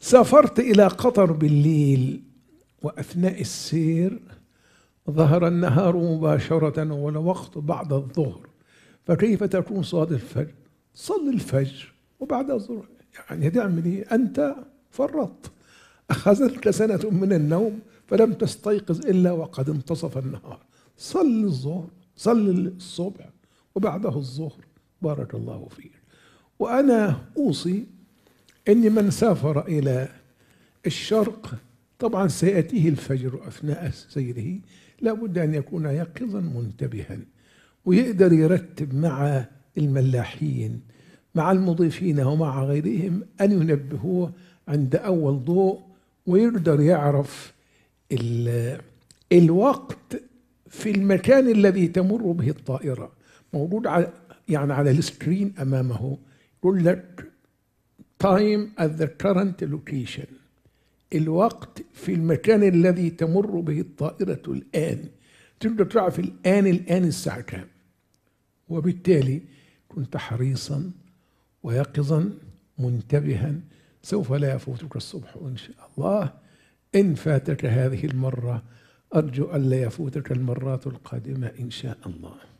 سافرت إلى قطر بالليل وأثناء السير ظهر النهار مباشرة والوقت بعد الظهر فكيف تكون صلاة الفجر؟ صل الفجر وبعد الظهر يعني هتعمل ايه؟ أنت فرطت أخذتك سنة من النوم فلم تستيقظ إلا وقد انتصف النهار صل الظهر صل الصبح وبعده الظهر بارك الله فيك وأنا أوصي أن من سافر إلى الشرق طبعا سيأتيه الفجر أثناء سيره لابد أن يكون يقظا منتبها ويقدر يرتب مع الملاحين مع المضيفين ومع غيرهم أن ينبهوه عند أول ضوء ويقدر يعرف الوقت في المكان الذي تمر به الطائرة موجود على يعني على السكرين أمامه يقول لك تايم ات ذا كرنت لوكيشن الوقت في المكان الذي تمر به الطائرة الآن تقدر تعرف الآن الآن الساعة كام وبالتالي كنت حريصا ويقظا منتبها سوف لا يفوتك الصبح إن شاء الله إن فاتك هذه المرة أرجو ألا يفوتك المرات القادمة إن شاء الله